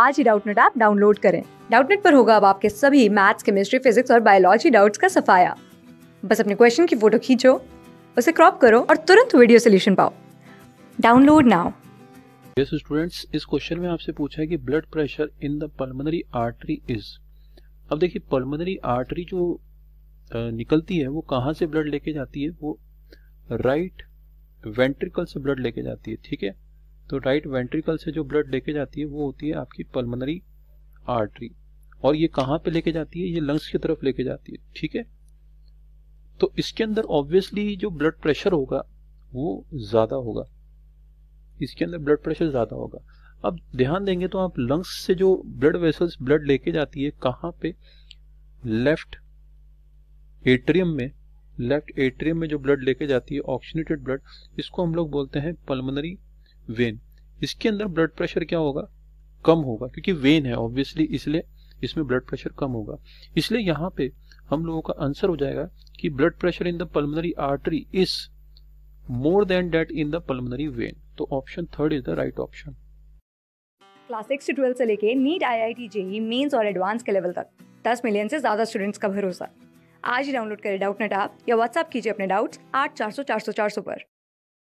आज ही Doubtnut app download करें डाउटनेट पर होगा अब आपके सभी मैथ्स केमिस्ट्री फिजिक्स और बायोलॉजी डाउट्स का सफाया बस अपने क्वेश्चन की फोटो खींचो उसे क्रॉप करो और तुरंत वीडियो सोल्यूशन पाओ डाउनलोड नाउ यस स्टूडेंट्स इस क्वेश्चन में आपसे पूछा है कि blood pressure in the pulmonary artery is अब देखिए पल्मोनरी आर्टरी जो निकलती है वो कहाँ से ब्लड लेके जाती है वो राइट right वेंट्रिकल से ब्लड लेके जाती है ठीक है तो राइट वेंट्रिकल से जो ब्लड लेके जाती है वो होती है आपकी पलमनरी आर्टरी और ये कहाँ पे लेके जाती है ये लंग्स की तरफ लेके जाती है ठीक है तो इसके अंदर ऑब्वियसली जो ब्लड प्रेशर होगा वो ज़्यादा होगा इसके अंदर ब्लड प्रेशर ज़्यादा होगा अब ध्यान देंगे तो आप लंग्स से जो ब्लड वेसल्स ब्लड लेके जाती है कहाँ पे लेफ्ट एट्रियम में लेफ्ट एट्रियम में जो ब्लड लेके जाती है ऑक्सीनेटेड ब्लड इसको हम लोग बोलते हैं पलमनरी वेन इसके अंदर ब्लड प्रेशर क्या होगा कम होगा क्योंकि वेन है ऑब्वियसली इसलिए इसमें ब्लड प्रेशर कम होगा इसलिए यहाँ पे हम लोगों का आंसर हो जाएगा कि blood pressure in the pulmonary artery is more than that in the pulmonary vein तो option third is the right option class six से ट्वेल्व से लेके NEET I I T JEE mains और एडवांस के level तक दस million से ज्यादा स्टूडेंट्स का भरोसा आज ही डाउनलोड करें डाउट नेट आप या व्हाट्सअप कीजिए अपने डाउट्स आठ चार सौ चार सौ चार सौ पर